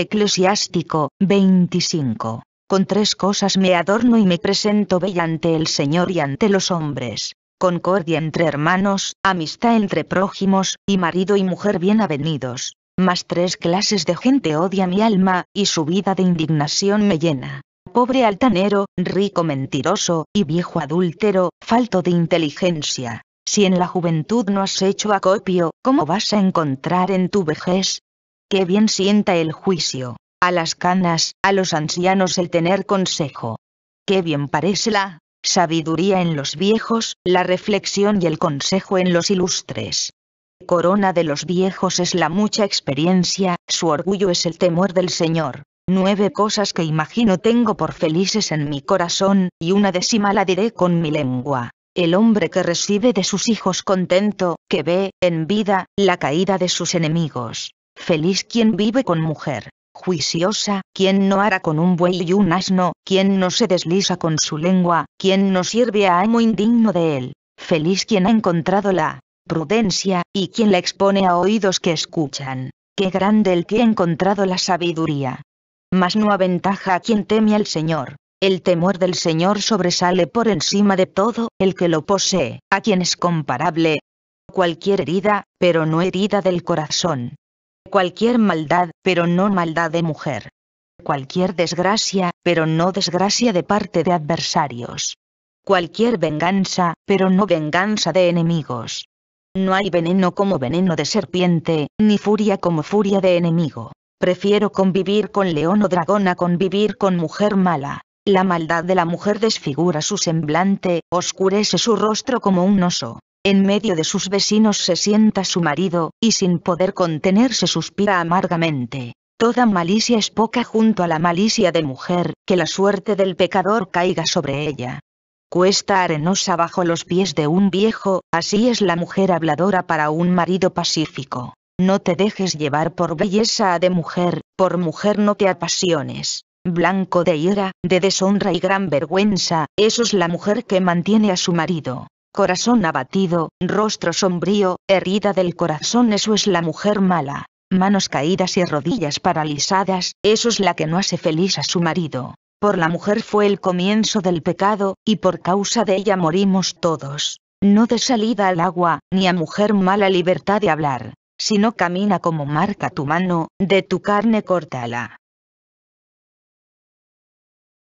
Eclesiástico 25. Con tres cosas me adorno y me presento bella ante el Señor y ante los hombres. Concordia entre hermanos, amistad entre prójimos, y marido y mujer bien avenidos. Más tres clases de gente odia mi alma, y su vida de indignación me llena. Pobre altanero, rico mentiroso, y viejo adúltero, falto de inteligencia. Si en la juventud no has hecho acopio, ¿cómo vas a encontrar en tu vejez? ¡Qué bien sienta el juicio, a las canas, a los ancianos el tener consejo. Qué bien parece la sabiduría en los viejos, la reflexión y el consejo en los ilustres. Corona de los viejos es la mucha experiencia, su orgullo es el temor del Señor. Nueve cosas que imagino tengo por felices en mi corazón, y una décima la diré con mi lengua. El hombre que recibe de sus hijos contento, que ve, en vida, la caída de sus enemigos Feliz quien vive con mujer, juiciosa, quien no hará con un buey y un asno, quien no se desliza con su lengua, quien no sirve a amo indigno de él. Feliz quien ha encontrado la prudencia, y quien la expone a oídos que escuchan. Qué grande el que ha encontrado la sabiduría. Mas no aventaja a quien teme al Señor. El temor del Señor sobresale por encima de todo, el que lo posee, a quien es comparable. Cualquier herida, pero no herida del corazón. Cualquier maldad, pero no maldad de mujer. Cualquier desgracia, pero no desgracia de parte de adversarios. Cualquier venganza, pero no venganza de enemigos. No hay veneno como veneno de serpiente, ni furia como furia de enemigo. Prefiero convivir con león o dragón a convivir con mujer mala. La maldad de la mujer desfigura su semblante, oscurece su rostro como un oso en medio de sus vecinos se sienta su marido, y sin poder contenerse suspira amargamente. Toda malicia es poca junto a la malicia de mujer, que la suerte del pecador caiga sobre ella. Cuesta arenosa bajo los pies de un viejo, así es la mujer habladora para un marido pacífico. No te dejes llevar por belleza de mujer, por mujer no te apasiones. Blanco de ira, de deshonra y gran vergüenza, eso es la mujer que mantiene a su marido corazón abatido, rostro sombrío, herida del corazón eso es la mujer mala. Manos caídas y rodillas paralizadas, eso es la que no hace feliz a su marido. Por la mujer fue el comienzo del pecado, y por causa de ella morimos todos. No de salida al agua, ni a mujer mala libertad de hablar. Si no camina como marca tu mano, de tu carne cortala.